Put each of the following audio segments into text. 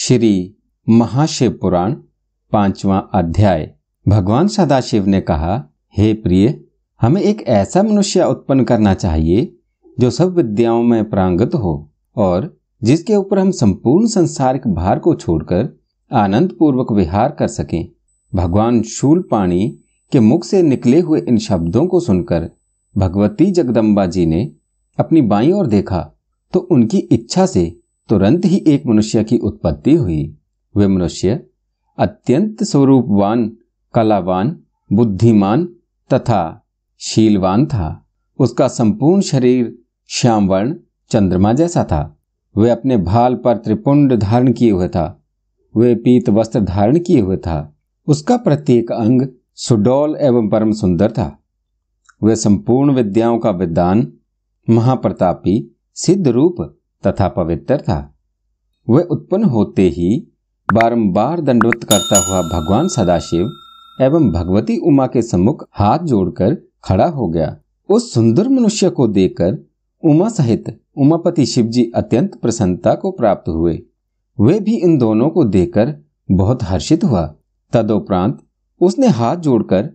श्री महाशिव पुराण पांचवा अध्याय भगवान सदाशिव ने कहा हे प्रिय हमें एक ऐसा मनुष्य उत्पन्न करना चाहिए जो सब विद्याओं में प्रांगत हो और जिसके ऊपर हम संपूर्ण संसारिक भार को छोड़कर आनंद पूर्वक विहार कर सकें भगवान शूल पाणी के मुख से निकले हुए इन शब्दों को सुनकर भगवती जगदम्बा जी ने अपनी बाई ओर देखा तो उनकी इच्छा से तुरंत ही एक मनुष्य की उत्पत्ति हुई वे मनुष्य अत्यंत स्वरूपवान कलावान बुद्धिमान तथा शीलवान था उसका संपूर्ण शरीर श्याम वर्ण चंद्रमा जैसा था वे अपने भाल पर त्रिपुंड धारण किए हुए था वे पीत वस्त्र धारण किए हुए था उसका प्रत्येक अंग सुडौल एवं परम सुंदर था वे संपूर्ण विद्याओं का विद्वान महाप्रतापी सिद्ध रूप तथा पवित्र था वह उत्पन्न होते ही बारंबार दंडवत करता हुआ भगवान सदाशिव एवं भगवती उमा के सम्मुख हाथ जोड़कर खड़ा हो गया उस सुंदर मनुष्य को देखकर उमा सहित उमापति शिवजी अत्यंत प्रसन्नता को प्राप्त हुए वे भी इन दोनों को देखकर बहुत हर्षित हुआ तदोपरांत उसने हाथ जोड़कर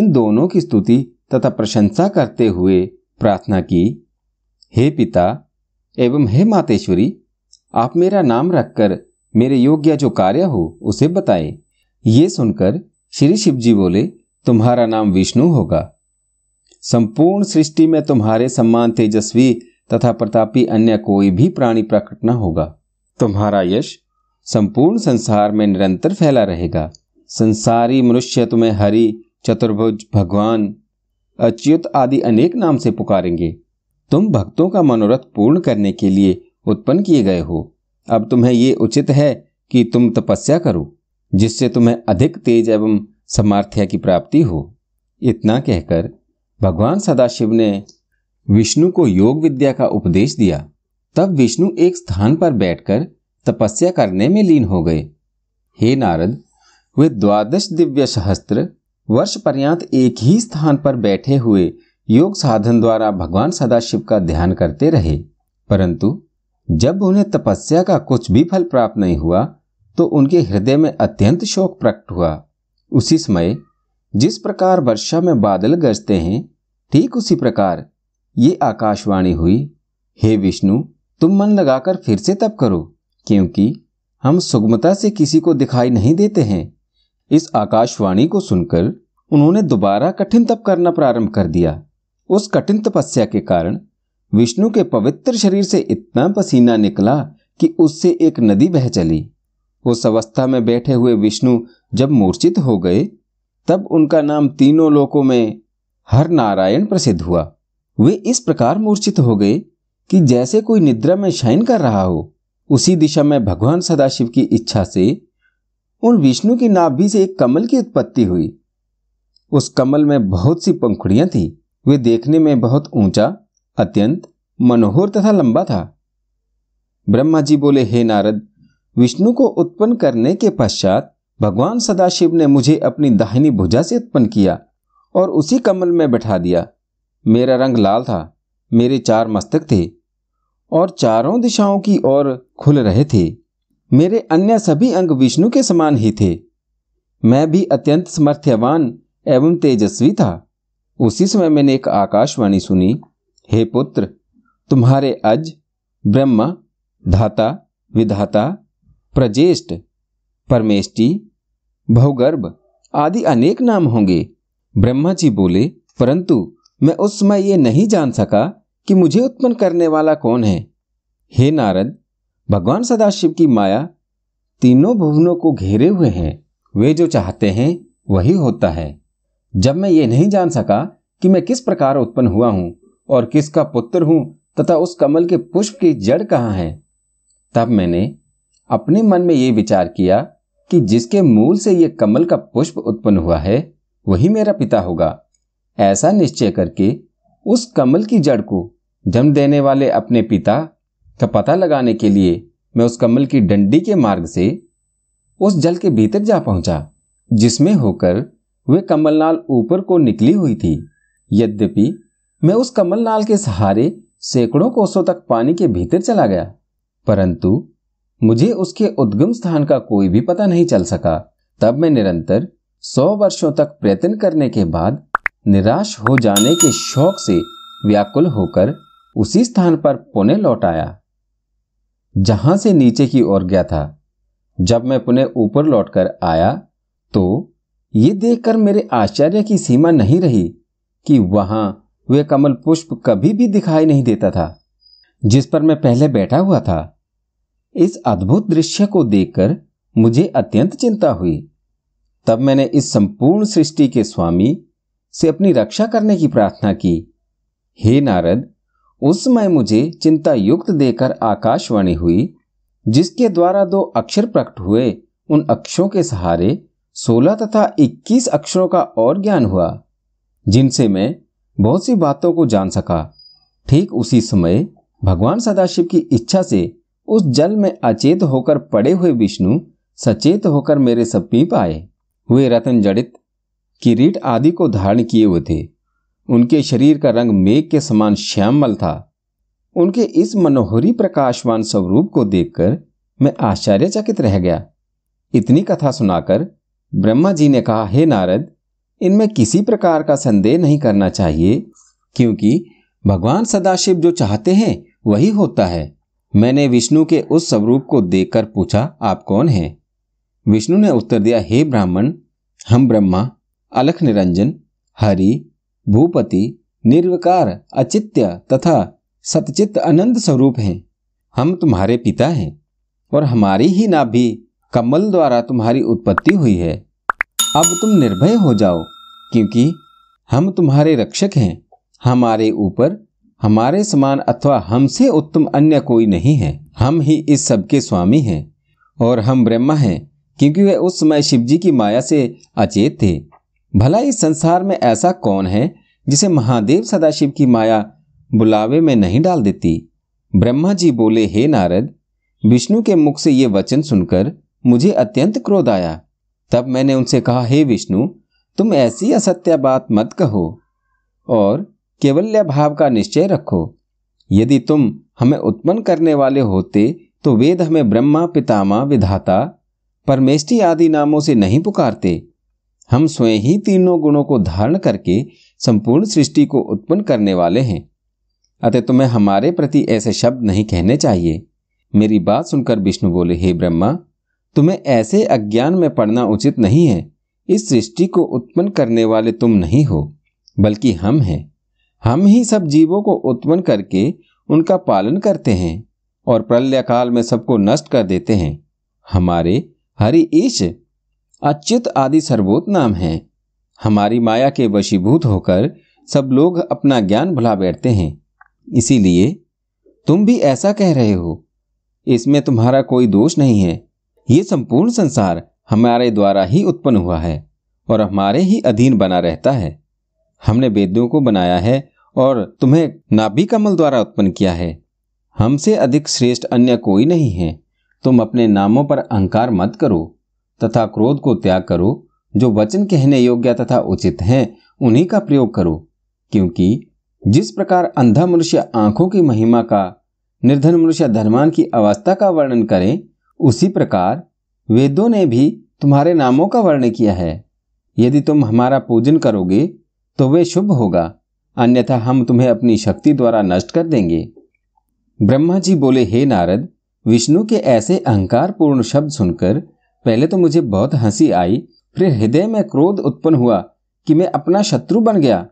इन दोनों की स्तुति तथा प्रशंसा करते हुए प्रार्थना की हे पिता एवं हे मातेश्वरी आप मेरा नाम रखकर मेरे योग्य जो कार्य हो उसे बताएं ये सुनकर श्री शिवजी बोले तुम्हारा नाम विष्णु होगा संपूर्ण सृष्टि में तुम्हारे सम्मान तेजस्वी तथा प्रतापी अन्य कोई भी प्राणी प्रकट न होगा तुम्हारा यश संपूर्ण संसार में निरंतर फैला रहेगा संसारी मनुष्य तुम्हें हरि चतुर्भुज भगवान अच्युत आदि अनेक नाम से पुकारेंगे तुम भक्तों का मनोरथ पूर्ण करने के लिए उत्पन्न किए गए हो अब तुम्हें ये उचित है कि तुम तपस्या करो जिससे तुम्हें अधिक तेज एवं सामर्थ्य की प्राप्ति हो इतना कहकर भगवान सदाशिव ने विष्णु को योग विद्या का उपदेश दिया तब विष्णु एक स्थान पर बैठकर तपस्या करने में लीन हो गए हे नारद वे द्वादश दिव्य सहस्त्र वर्ष पर्यांत एक ही स्थान पर बैठे हुए योग साधन द्वारा भगवान सदाशिव का ध्यान करते रहे परंतु जब उन्हें तपस्या का कुछ भी फल प्राप्त नहीं हुआ तो उनके हृदय में अत्यंत शोक प्रकट हुआ उसी समय जिस प्रकार वर्षा में बादल गरजते हैं ठीक उसी प्रकार ये आकाशवाणी हुई हे विष्णु तुम मन लगाकर फिर से तप करो क्योंकि हम सुगमता से किसी को दिखाई नहीं देते हैं इस आकाशवाणी को सुनकर उन्होंने दोबारा कठिन तप करना प्रारंभ कर दिया उस कठिन तपस्या के कारण विष्णु के पवित्र शरीर से इतना पसीना निकला कि उससे एक नदी बह चली उस अवस्था में बैठे हुए विष्णु जब मूर्छित हो गए तब उनका नाम तीनों लोकों में हर नारायण प्रसिद्ध हुआ वे इस प्रकार मूर्छित हो गए कि जैसे कोई निद्रा में शयन कर रहा हो उसी दिशा में भगवान सदाशिव की इच्छा से उन विष्णु की नाभि से एक कमल की उत्पत्ति हुई उस कमल में बहुत सी पंखुड़ियां थीं वे देखने में बहुत ऊंचा अत्यंत मनोहर तथा लंबा था ब्रह्मा जी बोले हे नारद विष्णु को उत्पन्न करने के पश्चात भगवान सदाशिव ने मुझे अपनी दाहिनी भुजा से उत्पन्न किया और उसी कमल में बैठा दिया मेरा रंग लाल था मेरे चार मस्तक थे और चारों दिशाओं की ओर खुल रहे थे मेरे अन्य सभी अंग विष्णु के समान ही थे मैं भी अत्यंत समर्थ्यवान एवं तेजस्वी था उसी समय मैंने एक आकाशवाणी सुनी हे पुत्र तुम्हारे अज ब्रह्म धाता विधाता प्रजेष्ट परमेष्टि भवगर्भ आदि अनेक नाम होंगे ब्रह्मा जी बोले परंतु मैं उस समय ये नहीं जान सका कि मुझे उत्पन्न करने वाला कौन है हे नारद भगवान सदाशिव की माया तीनों भुवनों को घेरे हुए हैं वे जो चाहते हैं वही होता है जब मैं ये नहीं जान सका कि मैं किस प्रकार उत्पन्न हुआ हूं और किसका पुत्र हूं तथा उस कमल के पुष्प की जड़ कहां है तब मैंने अपने मन में ये विचार किया कि जिसके मूल से ये कमल का पुष्प उत्पन्न हुआ है वही मेरा पिता होगा ऐसा निश्चय करके उस कमल की जड़ को जन्म देने वाले अपने पिता का पता लगाने के लिए मैं उस कमल की डंडी के मार्ग से उस जल के भीतर जा पहुंचा जिसमें होकर वे कमलनाल ऊपर को निकली हुई थी यद्यपि मैं उस कमलनाल के सहारे सैकड़ों कोसों तक पानी के भीतर चला गया परंतु मुझे उसके उद्गम स्थान का कोई भी पता नहीं चल सका तब मैं निरंतर सौ वर्षों तक प्रयत्न करने के बाद निराश हो जाने के शौक से व्याकुल होकर उसी स्थान पर पुणे लौट आया जहां से नीचे की ओर गया था जब मैं पुणे ऊपर लौटकर आया तो ये देखकर मेरे आश्चर्य की सीमा नहीं रही कि वहां वे कमल पुष्प कभी भी दिखाई नहीं देता था जिस पर मैं पहले बैठा हुआ था इस अद्भुत दृश्य को देखकर मुझे अत्यंत चिंता हुई तब मैंने इस संपूर्ण सृष्टि के स्वामी से अपनी रक्षा करने की प्रार्थना की हे नारद उस समय मुझे चिंता युक्त देकर आकाशवाणी हुई जिसके द्वारा दो अक्षर प्रकट हुए उन अक्षों के सहारे सोलह तथा इक्कीस अक्षरों का और ज्ञान हुआ जिनसे मैं बहुत सी बातों को जान सका ठीक उसी समय भगवान सदाशिव की इच्छा से उस जल में अचेत होकर पड़े हुए विष्णु सचेत होकर मेरे पीप आए हुए रतन जड़ित किरीट आदि को धारण किए हुए थे उनके शरीर का रंग मेघ के समान श्यामल था उनके इस मनोहरी प्रकाशवान स्वरूप को देखकर मैं आश्चर्यचकित रह गया इतनी कथा सुनाकर ब्रह्मा जी ने कहा हे नारद इनमें किसी प्रकार का संदेह नहीं करना चाहिए क्योंकि भगवान सदाशिव जो चाहते हैं वही होता है मैंने विष्णु के उस स्वरूप को देखकर पूछा आप कौन हैं विष्णु ने उत्तर दिया हे ब्राह्मण हम ब्रह्मा अलख निरंजन हरि भूपति निर्विकार अचित्य तथा सतचित अनंत स्वरूप हैं हम तुम्हारे पिता हैं और हमारी ही नाभि कमल द्वारा तुम्हारी उत्पत्ति हुई है अब तुम निर्भय हो जाओ क्योंकि हम तुम्हारे रक्षक हैं हमारे ऊपर हमारे समान अथवा हमसे उत्तम अन्य कोई नहीं है हम ही इस सबके स्वामी हैं और हम ब्रह्मा हैं क्योंकि वे उस समय शिवजी की माया से अचेत थे भला इस संसार में ऐसा कौन है जिसे महादेव सदाशिव की माया बुलावे में नहीं डाल देती ब्रह्मा जी बोले हे नारद विष्णु के मुख से ये वचन सुनकर मुझे अत्यंत क्रोध आया तब मैंने उनसे कहा हे विष्णु तुम ऐसी असत्य बात मत कहो और केवल्य भाव का निश्चय रखो यदि तुम हमें उत्पन्न करने वाले होते तो वेद हमें ब्रह्मा पितामा विधाता परमेष्टि आदि नामों से नहीं पुकारते हम स्वयं ही तीनों गुणों को धारण करके संपूर्ण सृष्टि को उत्पन्न करने वाले हैं अतः तुम्हें हमारे प्रति ऐसे शब्द नहीं कहने चाहिए मेरी बात सुनकर विष्णु बोले हे ब्रह्मा तुम्हें ऐसे अज्ञान में पढ़ना उचित नहीं है इस सृष्टि को उत्पन्न करने वाले तुम नहीं हो बल्कि हम हैं हम ही सब जीवों को उत्पन्न करके उनका पालन करते हैं और प्रलय काल में सबको नष्ट कर देते हैं हमारे हरि ईश अच्युत आदि सर्वोत्त नाम हैं हमारी माया के वशीभूत होकर सब लोग अपना ज्ञान भुला बैठते हैं इसीलिए तुम भी ऐसा कह रहे हो इसमें तुम्हारा कोई दोष नहीं है ये संपूर्ण संसार हमारे द्वारा ही उत्पन्न हुआ है और हमारे ही अधीन बना रहता है हमने वेदों को बनाया है और तुम्हें नाभि कमल द्वारा उत्पन्न किया है हमसे अधिक श्रेष्ठ अन्य कोई नहीं है तुम अपने नामों पर अहंकार मत करो तथा क्रोध को त्याग करो जो वचन कहने योग्य तथा उचित हैं उन्हीं का प्रयोग करो क्योंकि जिस प्रकार अंधा मनुष्य आंखों की महिमा का निर्धन मनुष्य धर्मान की अवस्था का वर्णन करें उसी प्रकार वेदों ने भी तुम्हारे नामों का वर्ण किया है यदि तुम हमारा पूजन करोगे तो वे शुभ होगा अन्यथा हम तुम्हें अपनी शक्ति द्वारा नष्ट कर देंगे ब्रह्मा जी बोले हे नारद विष्णु के ऐसे अहंकार पूर्ण शब्द सुनकर पहले तो मुझे बहुत हंसी आई फिर हृदय में क्रोध उत्पन्न हुआ कि मैं अपना शत्रु बन गया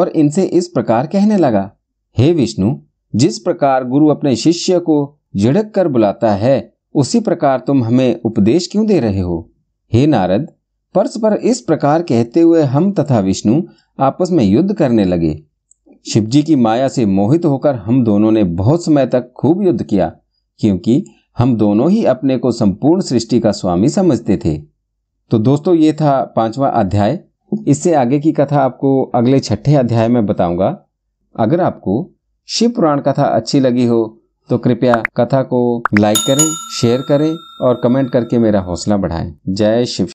और इनसे इस प्रकार कहने लगा हे विष्णु जिस प्रकार गुरु अपने शिष्य को झिड़क कर बुलाता है उसी प्रकार तुम हमें उपदेश क्यों दे रहे हो हे नारद परस्पर इस प्रकार कहते हुए हम तथा विष्णु आपस में युद्ध करने लगे शिवजी की माया से मोहित होकर हम दोनों ने बहुत समय तक खूब युद्ध किया क्योंकि हम दोनों ही अपने को संपूर्ण सृष्टि का स्वामी समझते थे तो दोस्तों ये था पांचवा अध्याय इससे आगे की कथा आपको अगले छठे अध्याय में बताऊंगा अगर आपको शिव पुराण कथा अच्छी लगी हो तो कृपया कथा को लाइक करें शेयर करें और कमेंट करके मेरा हौसला बढ़ाएं जय शिव